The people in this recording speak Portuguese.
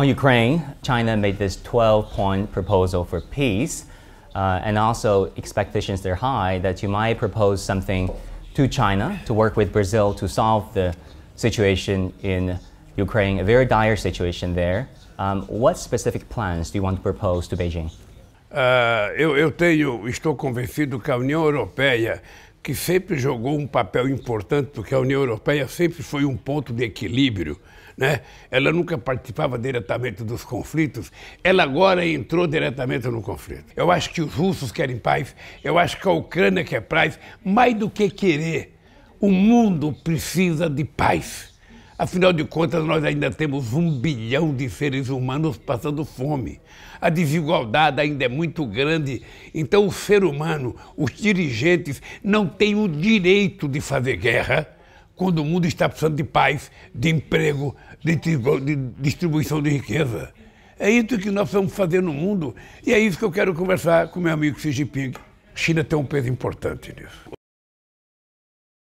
On Ukraine, China made this 12 point proposal for peace, uh, and also expectations are high that you might propose something to China to work with Brazil to solve the situation in Ukraine, a very dire situation there. Um, what specific plans do you want to propose to Beijing? Uh, eu, eu tenho, estou convencido que a União Europeia que sempre jogou um papel importante, porque a União Europeia sempre foi um ponto de equilíbrio. Né? Ela nunca participava diretamente dos conflitos, ela agora entrou diretamente no conflito. Eu acho que os russos querem paz, eu acho que a Ucrânia quer paz, mais do que querer. O mundo precisa de paz. Afinal de contas, nós ainda temos um bilhão de seres humanos passando fome. A desigualdade ainda é muito grande. Então, o ser humano, os dirigentes, não têm o direito de fazer guerra quando o mundo está precisando de paz, de emprego, de, distribuição de riqueza. É isso que nós vamos fazer no mundo e é isso que eu quero conversar com meu amigo Xi Jinping. China tem um peso importante nisso.